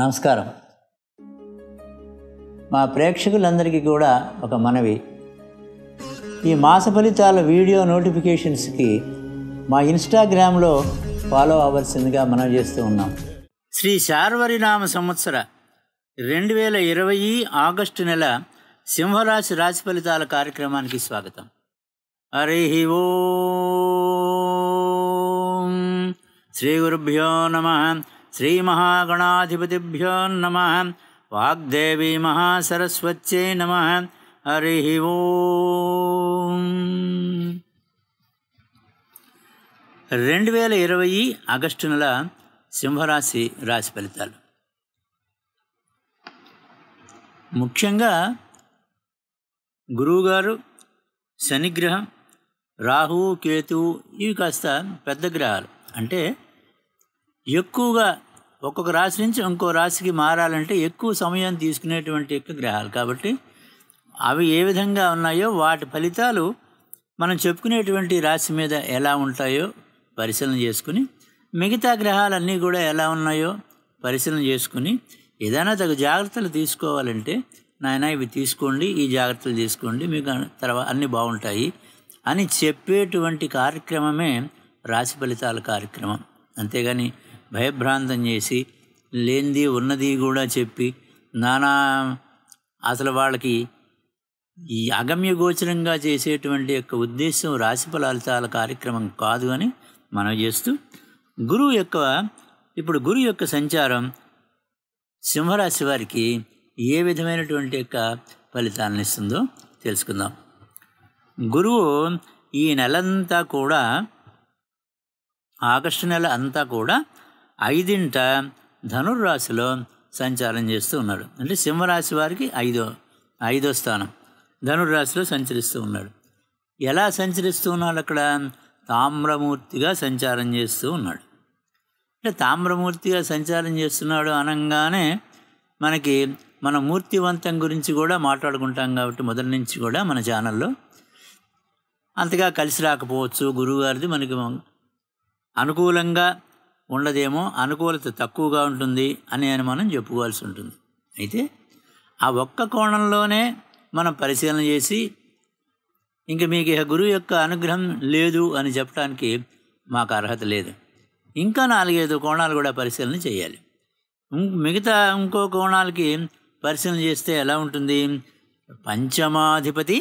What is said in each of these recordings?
నమస్కారం మా ప్రేక్షకులందరికీ కూడా ఒక మనవి ఈ మాస ఫలితాల వీడియో నోటిఫికేషన్స్కి మా ఇన్స్టాగ్రామ్లో ఫాలో అవ్వాల్సిందిగా మనం చేస్తూ ఉన్నాం శ్రీ శార్వరినామ సంవత్సర రెండు వేల ఇరవై ఆగస్టు నెల సింహరాశి రాశి ఫలితాల కార్యక్రమానికి స్వాగతం హరి ఓ శ్రీ గురుభ్యో నమ శ్రీమహాగణాధిపతిభ్యో నమ వాగ్దేవీ మహాసరస్వత్యై నమ హరి రెండు వేల ఇరవై ఆగస్టు నెల సింహరాశి రాశి ఫలితాలు ముఖ్యంగా గురువుగారు శనిగ్రహం రాహు కేతు ఇవి కాస్త పెద్ద గ్రహాలు అంటే ఎక్కువగా ఒక్కొక్క రాశి నుంచి ఇంకో రాశికి మారాలంటే ఎక్కువ సమయం తీసుకునేటువంటి యొక్క గ్రహాలు కాబట్టి అవి ఏ విధంగా ఉన్నాయో వాటి ఫలితాలు మనం చెప్పుకునేటువంటి రాశి మీద ఎలా ఉంటాయో పరిశీలన చేసుకుని మిగతా గ్రహాలన్నీ కూడా ఎలా ఉన్నాయో పరిశీలన చేసుకుని ఏదైనా తగు జాగ్రత్తలు తీసుకోవాలంటే నాయన ఇవి తీసుకోండి ఈ జాగ్రత్తలు తీసుకోండి మీకు తర్వాత అన్నీ బాగుంటాయి అని చెప్పేటువంటి కార్యక్రమమే రాశి ఫలితాల కార్యక్రమం అంతేగాని భయభ్రాంతం చేసి లేనిది ఉన్నది కూడా చెప్పి నానా అసలు వాళ్ళకి ఈ అగమ్యగోచరంగా చేసేటువంటి యొక్క ఉద్దేశం రాశి ఫలాలితాల కార్యక్రమం కాదు అని మనం చేస్తూ గురువు యొక్క ఇప్పుడు గురువు యొక్క సంచారం సింహరాశి వారికి ఏ విధమైనటువంటి యొక్క ఫలితాలను ఇస్తుందో తెలుసుకుందాం గురువు ఈ నెలంతా కూడా ఆగస్టు నెల అంతా కూడా ఐదింట ధనుర్రాశిలో సంచారం చేస్తూ ఉన్నాడు అంటే సింహరాశి వారికి ఐదో ఐదో స్థానం ధనుర్రాశిలో సంచరిస్తూ ఉన్నాడు ఎలా సంచరిస్తూ ఉన్నాడు అక్కడ తామ్రమూర్తిగా సంచారం చేస్తూ ఉన్నాడు అంటే తామ్రమూర్తిగా సంచారం చేస్తున్నాడు అనగానే మనకి మన మూర్తివంతం గురించి కూడా మాట్లాడుకుంటాం కాబట్టి మొదటి నుంచి కూడా మన ఛానల్లో అంతగా కలిసి రాకపోవచ్చు గురువుగారిది మనకి అనుకూలంగా ఉండదేమో అనుకూలత తక్కువగా ఉంటుంది అని అని మనం చెప్పుకోవాల్సి ఉంటుంది అయితే ఆ ఒక్క కోణంలోనే మనం పరిశీలన చేసి ఇంక మీకు గురువు యొక్క అనుగ్రహం లేదు అని చెప్పడానికి మాకు అర్హత లేదు ఇంకా నాలుగైదు కోణాలు కూడా పరిశీలన చేయాలి మిగతా ఇంకో కోణాలకి పరిశీలన చేస్తే ఎలా ఉంటుంది పంచమాధిపతి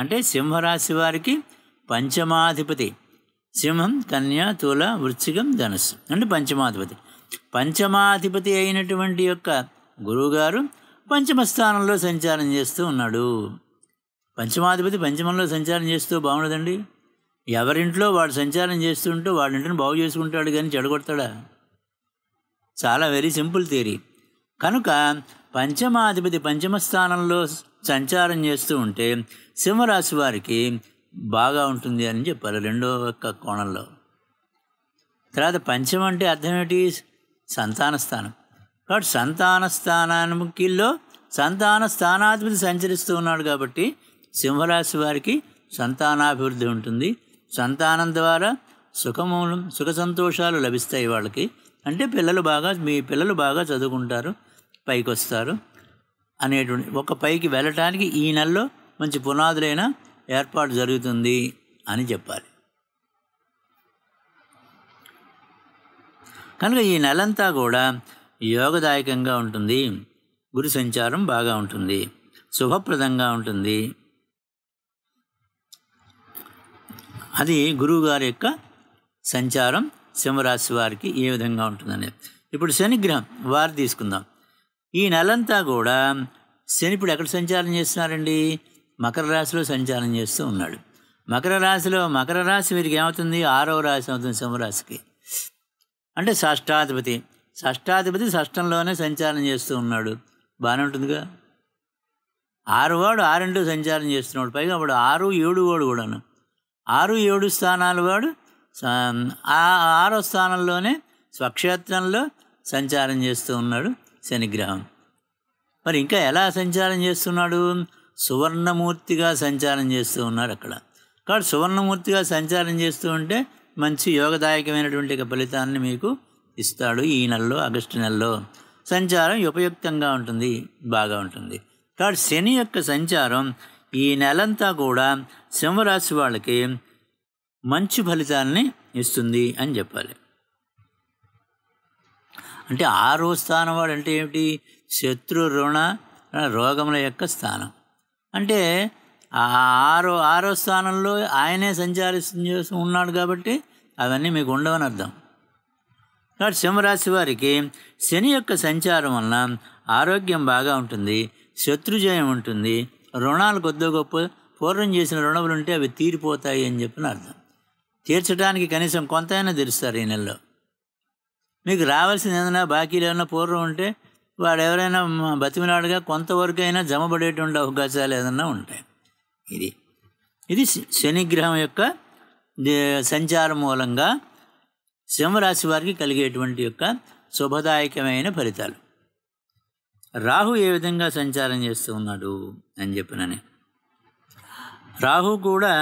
అంటే సింహరాశి వారికి పంచమాధిపతి సింహం కన్య తుల వృశ్చికం ధనుస్సు అంటే పంచమాధిపతి పంచమాధిపతి అయినటువంటి యొక్క గురువుగారు పంచమ స్థానంలో సంచారం చేస్తూ ఉన్నాడు పంచమాధిపతి పంచమంలో సంచారం చేస్తూ బాగుండదండి ఎవరింట్లో వాడు సంచారం చేస్తుంటే వాడింటిని బాగు చేసుకుంటాడు కానీ చెడగొడతాడా చాలా వెరీ సింపుల్ థియరీ కనుక పంచమాధిపతి పంచమ స్థానంలో సంచారం చేస్తూ ఉంటే సింహరాశి వారికి బాగా ఉంటుంది అని చెప్పారు రెండో యొక్క కోణంలో తర్వాత పంచం అంటే అర్థం ఏమిటి సంతాన స్థానం కాబట్టి సంతాన స్థానానికిలో సంతాన స్థానాధిపతి సంచరిస్తూ ఉన్నాడు కాబట్టి సింహరాశి వారికి సంతానాభివృద్ధి ఉంటుంది సంతానం ద్వారా సుఖమూలం సుఖ సంతోషాలు లభిస్తాయి వాళ్ళకి అంటే పిల్లలు బాగా మీ పిల్లలు బాగా చదువుకుంటారు పైకి వస్తారు అనేటువంటి ఒక పైకి వెళ్ళటానికి ఈ నెలలో మంచి పునాదులైన ఏర్పాటు జరుగుతుంది అని చెప్పాలి కనుక ఈ నెలంతా కూడా యోగదాయకంగా ఉంటుంది గురు సంచారం బాగా ఉంటుంది శుభప్రదంగా ఉంటుంది అది గురువుగారి యొక్క సంచారం సింహరాశి వారికి ఏ విధంగా ఉంటుందని ఇప్పుడు శనిగ్రహం వారు తీసుకుందాం ఈ నెలంతా కూడా శని ఇప్పుడు ఎక్కడ సంచారం చేస్తున్నారండి మకర రాశిలో సంచారం చేస్తూ ఉన్నాడు మకర రాశిలో మకర రాశి వీరికి ఏమవుతుంది ఆరవ రాశి అవుతుంది సింహరాశికి అంటే షష్టాధిపతి షష్టాధిపతి షష్టంలోనే సంచారం చేస్తూ ఉన్నాడు బాగానే ఉంటుందిగా ఆరువాడు ఆరింటి సంచారం చేస్తున్నాడు పైగా వాడు ఆరు ఏడు వాడు కూడాను ఆరు ఏడు స్థానాలు వాడు ఆరో స్థానంలోనే స్వక్షేత్రంలో సంచారం చేస్తూ ఉన్నాడు శనిగ్రహం మరి ఇంకా ఎలా సంచారం చేస్తున్నాడు సువర్ణమూర్తిగా సంచారం చేస్తూ ఉన్నారు అక్కడ కాబట్టి సువర్ణమూర్తిగా సంచారం చేస్తూ ఉంటే మంచి యోగదాయకమైనటువంటి ఫలితాన్ని మీకు ఇస్తాడు ఈ నెలలో ఆగస్టు నెలలో సంచారం ఉపయుక్తంగా ఉంటుంది బాగా ఉంటుంది కాబట్టి శని యొక్క సంచారం ఈ నెలంతా కూడా సింహరాశి వాళ్ళకి మంచి ఫలితాన్ని ఇస్తుంది అని చెప్పాలి అంటే ఆరో స్థానం వాడు అంటే ఏమిటి శత్రు రుణ రోగముల యొక్క స్థానం అంటే ఆరో ఆరో స్థానంలో ఆయనే సంచారిస్తూ ఉన్నాడు కాబట్టి అవన్నీ మీకు ఉండవని అర్థం కాబట్టి సింహరాశి వారికి శని యొక్క సంచారం వలన ఆరోగ్యం బాగా ఉంటుంది శత్రుజయం ఉంటుంది రుణాలు కొద్దో గొప్ప పూర్వం చేసిన రుణములు ఉంటే అవి తీరిపోతాయి అని చెప్పిన అర్థం తీర్చడానికి కనీసం కొంతైనా తీరుస్తారు ఈ నెలలో మీకు రావాల్సిన ఏదైనా బాకీలు ఏమైనా పూర్వం ఉంటే వాడు ఎవరైనా బతిమినాడుగా కొంతవరకు అయినా జమబడేటువంటి అవకాశాలు ఏదన్నా ఉంటాయి ఇది ఇది శనిగ్రహం యొక్క సంచారం మూలంగా సింహరాశి వారికి కలిగేటువంటి యొక్క శుభదాయకమైన ఫలితాలు రాహు ఏ విధంగా సంచారం చేస్తూ ఉన్నాడు అని చెప్పినని రాహు కూడా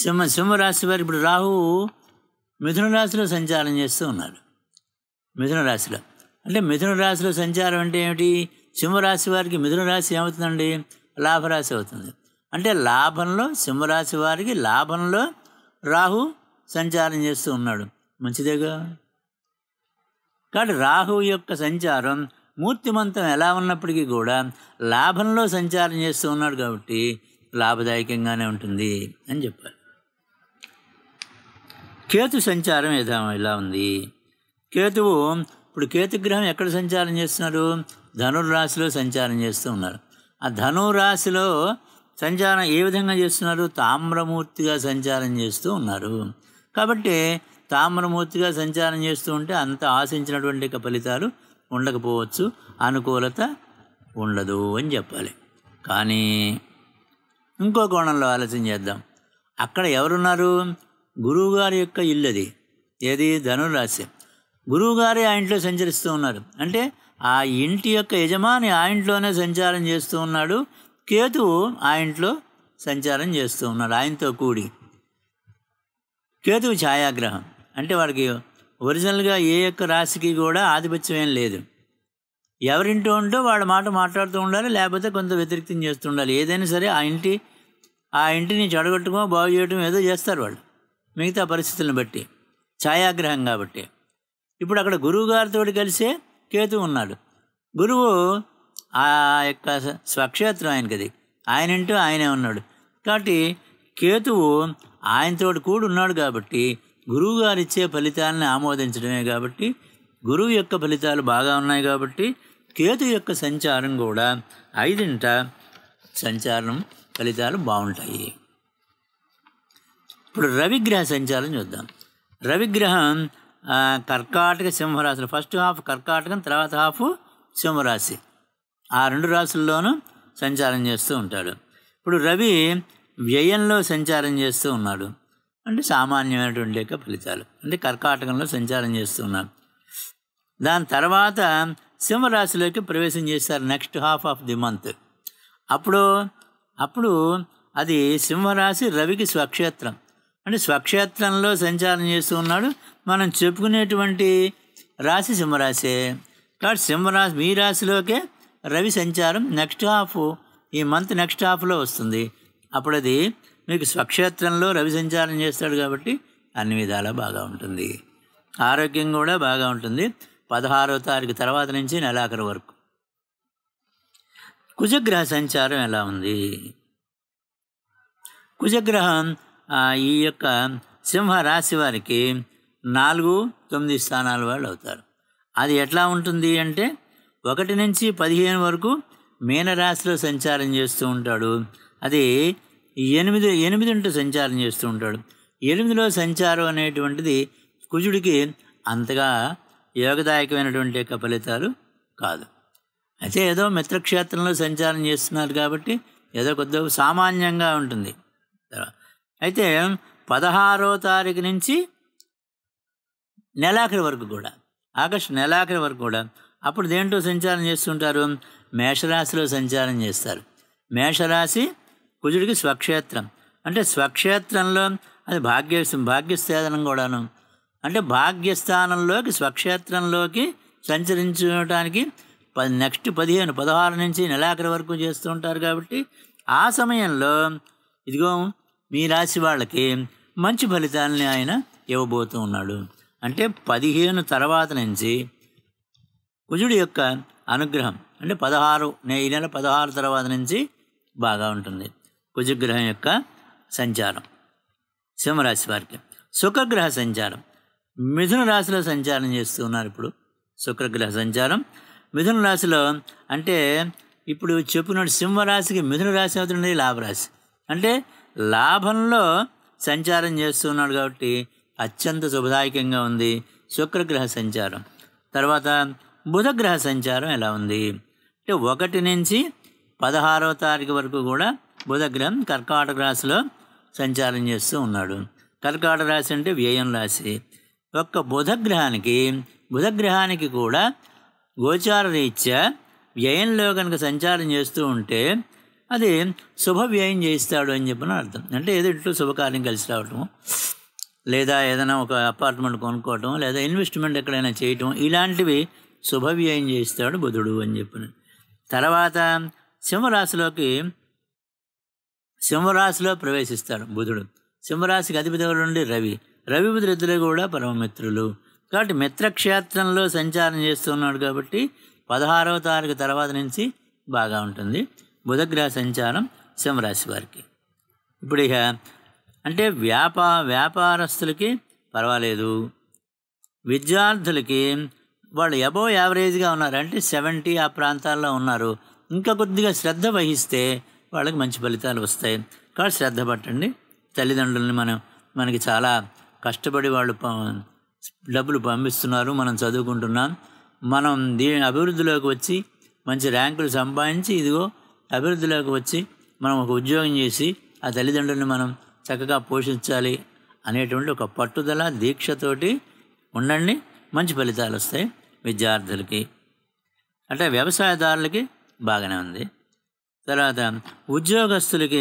సింహ సింహరాశి వారి ఇప్పుడు రాహు మిథున రాశిలో సంచారం చేస్తూ ఉన్నాడు మిథున రాశిలో అంటే మిథున రాశిలో సంచారం అంటే ఏమిటి సింహరాశి వారికి మిథున రాశి ఏమవుతుందండి లాభరాశి అవుతుంది అంటే లాభంలో సింహరాశి వారికి లాభంలో రాహు సంచారం చేస్తూ ఉన్నాడు మంచిదేగా కాబట్టి రాహు యొక్క సంచారం మూర్తిమంతం ఎలా ఉన్నప్పటికీ కూడా లాభంలో సంచారం చేస్తూ ఉన్నాడు కాబట్టి లాభదాయకంగానే ఉంటుంది అని చెప్పారు కేతు సంచారం ఏదో ఇలా ఉంది కేతువు ఇప్పుడు కేతుగ్రహం ఎక్కడ సంచారం చేస్తున్నారు ధనుర్రాశిలో సంచారం చేస్తూ ఉన్నారు ఆ ధనురాశిలో సంచారం ఏ విధంగా చేస్తున్నారు తామ్రమూర్తిగా సంచారం చేస్తూ ఉన్నారు కాబట్టి తామ్రమూర్తిగా సంచారం చేస్తూ ఉంటే అంత ఆశించినటువంటి ఫలితాలు ఉండకపోవచ్చు అనుకూలత ఉండదు అని చెప్పాలి కానీ ఇంకో కోణంలో ఆలోచన చేద్దాం అక్కడ ఎవరున్నారు గురువుగారి యొక్క ఇల్లు అది ఏది ధనురాశి గురువుగారే ఆ ఇంట్లో సంచరిస్తూ ఉన్నారు అంటే ఆ ఇంటి యొక్క యజమాని ఆ ఇంట్లోనే సంచారం చేస్తూ ఉన్నాడు కేతువు ఆ ఇంట్లో సంచారం చేస్తూ ఉన్నాడు ఆయనతో కూడి కేతువు ఛాయాగ్రహం అంటే వాడికి ఒరిజినల్గా ఏ యొక్క రాశికి కూడా ఆధిపత్యం ఏం లేదు ఎవరింటో ఉంటే వాడు మాట మాట్లాడుతూ ఉండాలి లేకపోతే కొంత వ్యతిరేక్తం చేస్తూ ఉండాలి ఏదైనా సరే ఆ ఇంటి ఆ ఇంటిని చెడగొట్టుకో బాగు చేయటం ఏదో చేస్తారు వాళ్ళు మిగతా పరిస్థితులను బట్టి ఛాయాగ్రహం కాబట్టి ఇప్పుడు అక్కడ గురువుగారితో కలిసే కేతు ఉన్నాడు గురువు ఆ యొక్క స్వక్షేత్రం ఆయనకది ఆయన ఇంటూ ఆయనే ఉన్నాడు కాబట్టి కేతువు ఆయనతో కూడి ఉన్నాడు కాబట్టి గురువుగారు ఇచ్చే ఫలితాలను ఆమోదించడమే కాబట్టి గురువు యొక్క ఫలితాలు బాగా ఉన్నాయి కాబట్టి కేతు యొక్క సంచారం కూడా ఐదింట సంచారం ఫలితాలు బాగుంటాయి ఇప్పుడు రవిగ్రహ సంచారం చూద్దాం రవిగ్రహం కర్కాటక సింహరాశులు ఫస్ట్ హాఫ్ కర్కాటకం తర్వాత హాఫ్ సింహరాశి ఆ రెండు రాశుల్లోనూ సంచారం చేస్తూ ఉంటాడు ఇప్పుడు రవి వ్యయంలో సంచారం చేస్తూ ఉన్నాడు అంటే సామాన్యమైనటువంటి యొక్క ఫలితాలు అంటే కర్కాటకంలో సంచారం చేస్తూ ఉన్నాడు దాని తర్వాత సింహరాశిలోకి ప్రవేశం చేస్తారు next half of the month అప్పుడు అప్పుడు అది సింహరాశి రవికి స్వక్షేత్రం అంటే స్వక్షేత్రంలో సంచారం చేస్తూ ఉన్నాడు మనం చెప్పుకునేటువంటి రాశి సింహరాశే కాబట్టి సింహరాశి మీ రాశిలోకే రవి సంచారం నెక్స్ట్ హాఫ్ ఈ మంత్ నెక్స్ట్ హాఫ్లో వస్తుంది అప్పుడు అది మీకు స్వక్షేత్రంలో రవి సంచారం చేస్తాడు కాబట్టి అన్ని విధాలా బాగా ఉంటుంది ఆరోగ్యం కూడా బాగా ఉంటుంది పదహారో తారీఖు తర్వాత నుంచి నెలాఖరు వరకు కుజగ్రహ సంచారం ఎలా ఉంది కుజగ్రహం ఈ యొక్క సింహ రాశి వారికి నాలుగు తొమ్మిది స్థానాల వాళ్ళు అవుతారు అది ఎట్లా ఉంటుంది అంటే ఒకటి నుంచి పదిహేను వరకు మీనరాశిలో సంచారం చేస్తూ ఉంటాడు అది ఎనిమిది ఎనిమిది ఉంటూ సంచారం చేస్తూ ఉంటాడు ఎనిమిదిలో సంచారం అనేటువంటిది కుజుడికి అంతగా యోగదాయకమైనటువంటి యొక్క ఫలితాలు కాదు అయితే ఏదో మిత్రక్షేత్రంలో సంచారం చేస్తున్నారు కాబట్టి ఏదో కొద్దిగా సామాన్యంగా ఉంటుంది అయితే పదహారో తారీఖు నుంచి నెలాఖరి వరకు కూడా ఆగస్టు నెలాఖరి వరకు కూడా అప్పుడు దేంట్లో సంచారం చేస్తుంటారు మేషరాశిలో సంచారం చేస్తారు మేషరాశి కుజుడికి స్వక్షేత్రం అంటే స్వక్షేత్రంలో అది భాగ్య భాగ్యస్థేదనం కూడాను అంటే భాగ్యస్థానంలోకి స్వక్షేత్రంలోకి సంచరించడానికి నెక్స్ట్ పదిహేను పదహారు నుంచి నెలాఖరి వరకు చేస్తూ ఉంటారు కాబట్టి ఆ సమయంలో ఇదిగో మీ రాశి వాళ్ళకి మంచి ఫలితాలని ఆయన ఇవ్వబోతూ ఉన్నాడు అంటే పదిహేను తర్వాత నుంచి కుజుడి యొక్క అనుగ్రహం అంటే పదహారు ఈ నెల పదహారు తర్వాత నుంచి బాగా ఉంటుంది కుజగ్రహం యొక్క సంచారం సింహరాశి వారికి శుక్రగ్రహ సంచారం మిథున రాశిలో సంచారం చేస్తూ ఉన్నారు ఇప్పుడు శుక్రగ్రహ సంచారం మిథున రాశిలో అంటే ఇప్పుడు చెప్పినట్టు సింహరాశికి మిథున రాశి అవుతుంది లాభరాశి అంటే లాభంలో సంచారం చేస్తున్నాడు కాబట్టి అత్యంత శుభదాయకంగా ఉంది శుక్రగ్రహ సంచారం తర్వాత బుధగ్రహ సంచారం ఎలా ఉంది అంటే ఒకటి నుంచి పదహారవ తారీఖు వరకు కూడా బుధగ్రహం కర్కాటక రాశిలో సంచారం చేస్తూ ఉన్నాడు కర్కాటక రాశి అంటే వ్యయం రాశి ఒక్క బుధగ్రహానికి బుధగ్రహానికి కూడా గోచార రీత్యా వ్యయంలో కనుక సంచారం చేస్తూ ఉంటే అది శుభవ్యయం చేయిస్తాడు అని చెప్పిన అర్థం అంటే ఏదో ఇంట్లో శుభకార్యం కలిసి రావటము లేదా ఏదైనా ఒక అపార్ట్మెంట్ కొనుక్కోవటం లేదా ఇన్వెస్ట్మెంట్ ఎక్కడైనా చేయటం ఇలాంటివి శుభవ్యయం చేయిస్తాడు బుధుడు అని చెప్పిన తర్వాత సింహరాశిలోకి సింహరాశిలో ప్రవేశిస్తాడు బుధుడు సింహరాశికి అధిపతి నుండి రవి రవి బుధులిద్దరు కూడా పరమమిత్రులు కాబట్టి మిత్రక్షేత్రంలో సంచారం చేస్తున్నాడు కాబట్టి పదహారవ తారీఖు తర్వాత నుంచి బాగా ఉంటుంది బుధగ్రహ సంచారం సింహరాశి వారికి ఇప్పుడు ఇక అంటే వ్యాపార వ్యాపారస్తులకి పర్వాలేదు విద్యార్థులకి వాళ్ళు ఎబో యావరేజ్గా ఉన్నారు అంటే సెవెంటీ ఆ ప్రాంతాల్లో ఉన్నారు ఇంకా కొద్దిగా శ్రద్ధ వహిస్తే వాళ్ళకి మంచి ఫలితాలు వస్తాయి కాబట్టి శ్రద్ధ పట్టండి తల్లిదండ్రులని మనం మనకి చాలా కష్టపడి వాళ్ళు డబ్బులు పంపిస్తున్నారు మనం చదువుకుంటున్నాం మనం దీని అభివృద్ధిలోకి వచ్చి మంచి ర్యాంకులు సంపాదించి ఇదిగో అభివృద్ధిలోకి వచ్చి మనం ఒక ఉద్యోగం చేసి ఆ తల్లిదండ్రులను మనం చక్కగా పోషించాలి అనేటువంటి ఒక పట్టుదల దీక్షతోటి ఉండండి మంచి ఫలితాలు వస్తాయి విద్యార్థులకి అంటే వ్యవసాయదారులకి బాగానే ఉంది తర్వాత ఉద్యోగస్తులకి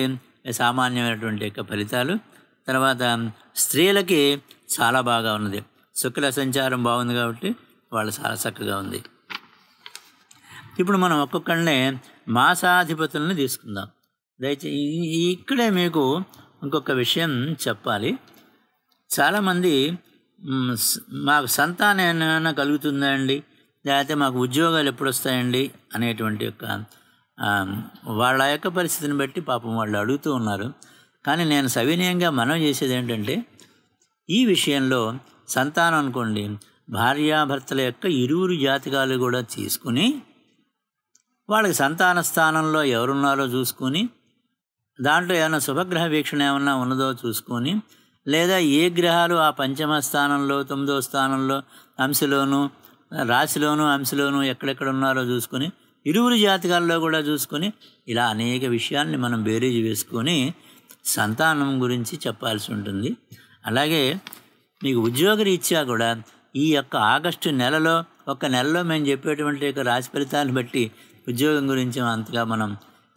సామాన్యమైనటువంటి యొక్క ఫలితాలు తర్వాత స్త్రీలకి చాలా బాగా ఉన్నది శుక్ల సంచారం బాగుంది కాబట్టి వాళ్ళు చాలా చక్కగా ఉంది ఇప్పుడు మనం ఒక్కొక్కళ్ళనే మాసాధిపతులను తీసుకుందాం దయచేసి ఇక్కడే మీకు ఇంకొక విషయం చెప్పాలి చాలామంది మాకు సంతానం ఏమైనా కలుగుతుందా అండి లేకపోతే మాకు ఉద్యోగాలు ఎప్పుడు వస్తాయండి అనేటువంటి యొక్క వాళ్ళ యొక్క పరిస్థితిని బట్టి పాపం వాళ్ళు అడుగుతూ ఉన్నారు కానీ నేను సవినయంగా మనం చేసేది ఏంటంటే ఈ విషయంలో సంతానం అనుకోండి భార్యాభర్తల యొక్క ఇరువురు జాతకాలు కూడా తీసుకుని వాళ్ళకి సంతాన స్థానంలో ఎవరున్నారో చూసుకొని దాంట్లో ఏమైనా శుభగ్రహ వీక్షణ ఏమన్నా ఉన్నదో చూసుకొని లేదా ఏ గ్రహాలు ఆ పంచమ స్థానంలో తొమ్మిదో స్థానంలో అంశలోను రాశిలోను అంశలోను ఎక్కడెక్కడ ఉన్నారో చూసుకొని ఇరువురు జాతకాల్లో కూడా చూసుకొని ఇలా అనేక విషయాల్ని మనం బేరీజ్ వేసుకొని సంతానం గురించి చెప్పాల్సి ఉంటుంది అలాగే మీకు ఉద్యోగరీత్యా కూడా ఈ యొక్క ఆగస్టు నెలలో ఒక నెలలో మేము చెప్పేటువంటి యొక్క రాశి ఫలితాన్ని బట్టి ఉద్యోగం గురించి అంతగా మనం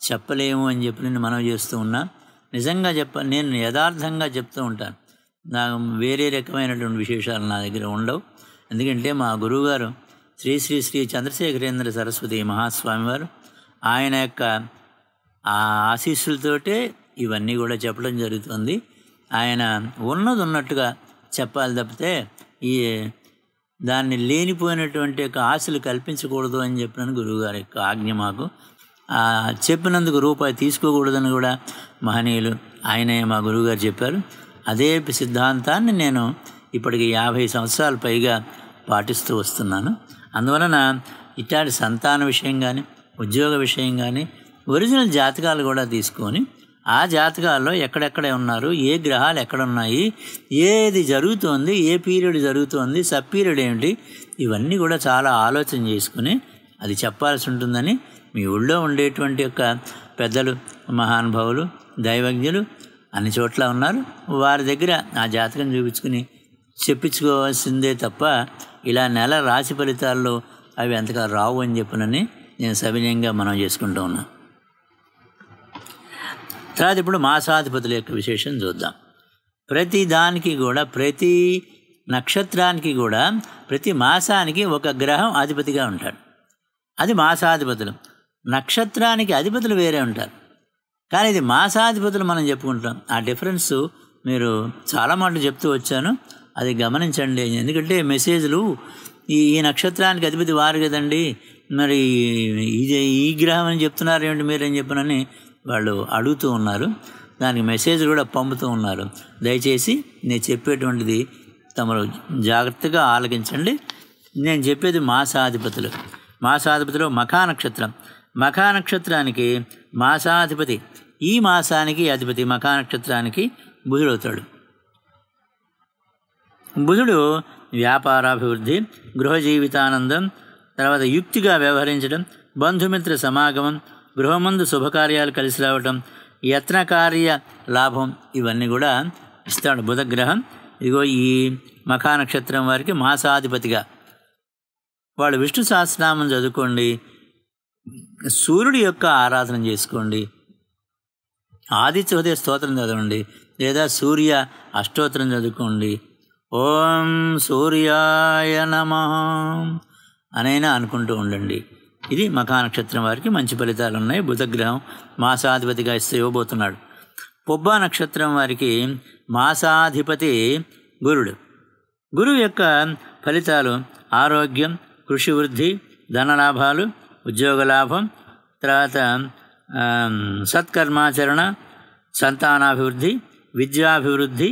చెప్పలేము అని చెప్పి నేను మనం చేస్తూ ఉన్నా నిజంగా చెప్ప నేను యథార్థంగా చెప్తూ ఉంటాను నాకు వేరే రకమైనటువంటి విశేషాలు నా దగ్గర ఉండవు ఎందుకంటే మా గురువుగారు శ్రీ శ్రీ శ్రీ చంద్రశేఖరేంద్ర సరస్వతి మహాస్వామి వారు ఆయన యొక్క ఆశీస్సులతోటే ఇవన్నీ కూడా చెప్పడం జరుగుతుంది ఆయన ఉన్నది ఉన్నట్టుగా చెప్పాలి తప్పితే ఈ దాన్ని లేనిపోయినటువంటి యొక్క ఆశలు కల్పించకూడదు అని చెప్పినాను గురువుగారి యొక్క ఆజ్ఞ మాకు చెప్పినందుకు రూపాయి తీసుకోకూడదని కూడా మహనీయులు ఆయనే మా గురువుగారు చెప్పారు అదే సిద్ధాంతాన్ని నేను ఇప్పటికి యాభై సంవత్సరాల పైగా పాటిస్తూ వస్తున్నాను అందువలన ఇట్లాంటి సంతాన విషయం కానీ ఉద్యోగ విషయం కానీ ఒరిజినల్ జాతకాలు కూడా తీసుకొని ఆ జాతకాల్లో ఎక్కడెక్కడే ఉన్నారు ఏ గ్రహాలు ఎక్కడున్నాయి ఏది జరుగుతోంది ఏ పీరియడ్ జరుగుతోంది సబ్ పీరియడ్ ఏమిటి ఇవన్నీ కూడా చాలా ఆలోచన చేసుకుని అది చెప్పాల్సి ఉంటుందని మీ ఊళ్ళో ఉండేటువంటి యొక్క పెద్దలు మహానుభావులు దైవజ్ఞులు అన్ని చోట్ల ఉన్నారు వారి దగ్గర ఆ జాతకం చూపించుకుని చెప్పించుకోవాల్సిందే తప్ప ఇలా నెల రాశి ఫలితాల్లో అవి ఎంతగా రావు అని చెప్పినని నేను సవినయంగా మనం చేసుకుంటూ ఉన్నాను తర్వాత ఇప్పుడు మాసాధిపతుల యొక్క విశేషం చూద్దాం ప్రతి దానికి కూడా ప్రతి నక్షత్రానికి కూడా ప్రతి మాసానికి ఒక గ్రహం అధిపతిగా ఉంటాడు అది మాసాధిపతులు నక్షత్రానికి అధిపతులు వేరే ఉంటారు కానీ ఇది మాసాధిపతులు మనం చెప్పుకుంటాం ఆ డిఫరెన్స్ మీరు చాలా మాటలు చెప్తూ వచ్చాను అది గమనించండి ఎందుకంటే మెసేజ్లు ఈ ఈ నక్షత్రానికి అధిపతి వారు కదండి మరి ఇది ఈ గ్రహం అని చెప్తున్నారు మీరు అని చెప్పనని వాళ్ళు అడుగుతూ ఉన్నారు దానికి మెసేజ్ కూడా పంపుతూ ఉన్నారు దయచేసి నేను చెప్పేటువంటిది తమరు జాగ్రత్తగా ఆలకించండి నేను చెప్పేది మాసాధిపతులు మాసాధిపతులు మఖా నక్షత్రం మఖా నక్షత్రానికి మాసాధిపతి ఈ మాసానికి అధిపతి మఖా నక్షత్రానికి బుధుడవుతాడు బుధుడు వ్యాపారాభివృద్ధి గృహ జీవితానందం తర్వాత యుక్తిగా వ్యవహరించడం బంధుమిత్ర సమాగమం గృహమందు శుభకార్యాలు కలిసి రావటం యత్నకార్య లాభం ఇవన్నీ కూడా ఇస్తాడు బుధగ్రహం ఇదిగో ఈ మఖా నక్షత్రం వారికి మాసాధిపతిగా వాళ్ళు విష్ణు సహస్రనామం చదువుకోండి సూర్యుడి యొక్క ఆరాధన చేసుకోండి ఆదిత్య హృదయ స్తోత్రం చదవండి లేదా సూర్య అష్టోత్రం చదువుకోండి ఓం సూర్యాయ నమ అనైనా అనుకుంటూ ఉండండి ఇది మఖానక్షత్రం వారికి మంచి ఫలితాలు ఉన్నాయి బుధగ్రహం మాసాధిపతిగా ఇవ్వబోతున్నాడు పొబ్బా నక్షత్రం వారికి మాసాధిపతి గురుడు గురువు యొక్క ఫలితాలు ఆరోగ్యం కృషి వృద్ధి ధనలాభాలు ఉద్యోగ లాభం తర్వాత సత్కర్మాచరణ సంతానాభివృద్ధి విద్యాభివృద్ధి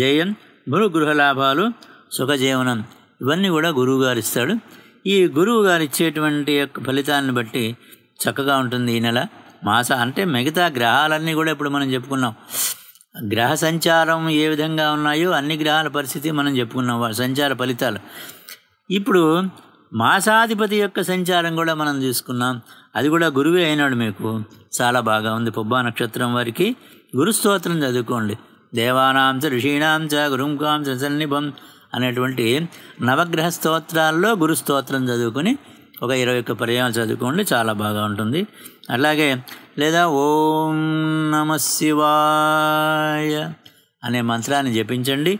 జయం గురు గృహ లాభాలు సుఖజీవనం ఇవన్నీ కూడా గురువుగారు ఇస్తాడు ఈ గురువు గారు ఇచ్చేటువంటి యొక్క ఫలితాలను బట్టి చక్కగా ఉంటుంది ఈ నెల మాస అంటే మిగతా గ్రహాలన్నీ కూడా ఇప్పుడు మనం చెప్పుకున్నాం గ్రహ సంచారం ఏ విధంగా ఉన్నాయో అన్ని గ్రహాల పరిస్థితి మనం చెప్పుకున్నాం సంచార ఫలితాలు ఇప్పుడు మాసాధిపతి యొక్క సంచారం కూడా మనం తీసుకున్నాం అది కూడా గురువే అయినాడు మీకు చాలా బాగా ఉంది పుబ్బా నక్షత్రం వారికి గురుస్తోత్రం చదువుకోండి దేవానాంశ ఋషీణాంశ గురుంకాంశ సన్నిభం అనేటువంటి నవగ్రహ స్తోత్రాల్లో గురు స్తోత్రం చదువుకుని ఒక ఇరవై ఒక్క పర్యాలు చదువుకోండి చాలా బాగా ఉంటుంది అలాగే లేదా ఓం నమ శివాయ అనే మంత్రాన్ని జపించండి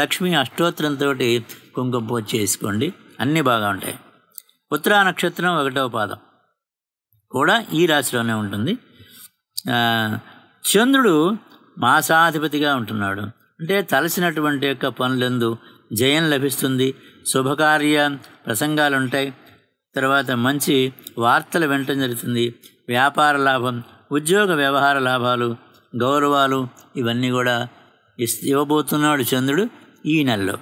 లక్ష్మి అష్టోత్రంతో కుంకుమ పూజ చేసుకోండి అన్నీ బాగా ఉంటాయి ఉత్తరా నక్షత్రం ఒకటవ పాదం కూడా ఈ రాశిలోనే ఉంటుంది చంద్రుడు మాసాధిపతిగా ఉంటున్నాడు అంటే తలసినటువంటి యొక్క పనులందు జయం లభిస్తుంది శుభకార్య ప్రసంగాలుంటాయి తర్వాత మంచి వార్తలు వినటం జరుగుతుంది వ్యాపార లాభం ఉద్యోగ వ్యవహార లాభాలు గౌరవాలు ఇవన్నీ కూడా ఇవ్వబోతున్నాడు చంద్రుడు ఈ నెలలో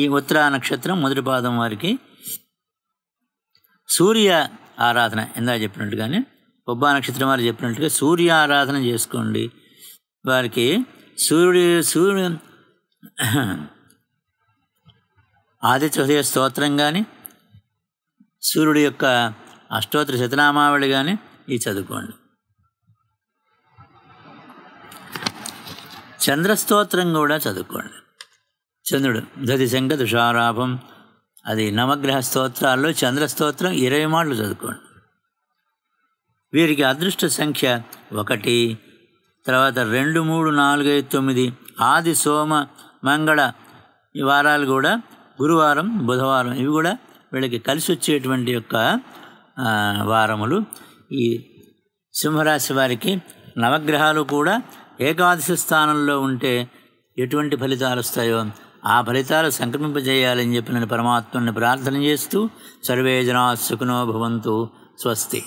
ఈ ఉత్తరా నక్షత్రం మొదటి పాదం వారికి సూర్య ఆరాధన ఎందా చెప్పినట్టుగానే ఒబ్బా నక్షత్రం వారు చెప్పినట్టుగా సూర్య ఆరాధన చేసుకోండి వారికి సూర్యుడు సూర్యుడు ఆదిత్య హృదయ స్తోత్రం కానీ సూర్యుడి యొక్క అష్టోత్తర శతనామావళి కానీ ఇవి చదువుకోండి చంద్రస్తోత్రం కూడా చదువుకోండి చంద్రుడు దతి శంఖ తుషారాభం అది నవగ్రహ స్తోత్రాల్లో చంద్రస్తోత్రం ఇరవై మాటలు చదువుకోండి వీరికి అదృష్ట సంఖ్య ఒకటి తర్వాత రెండు మూడు నాలుగు ఐదు తొమ్మిది ఆది సోమ మంగళ వారాలు కూడా గురువారం బుధవారం ఇవి కూడా వీళ్ళకి కలిసి వచ్చేటువంటి యొక్క వారములు ఈ సింహరాశి వారికి నవగ్రహాలు కూడా ఏకాదశి స్థానంలో ఉంటే ఎటువంటి ఫలితాలు వస్తాయో ఆ ఫలితాలు సంక్రమింపజేయాలని చెప్పి నేను పరమాత్మని ప్రార్థన చేస్తూ సర్వే జనా సుఖనో భవంతు స్వస్తి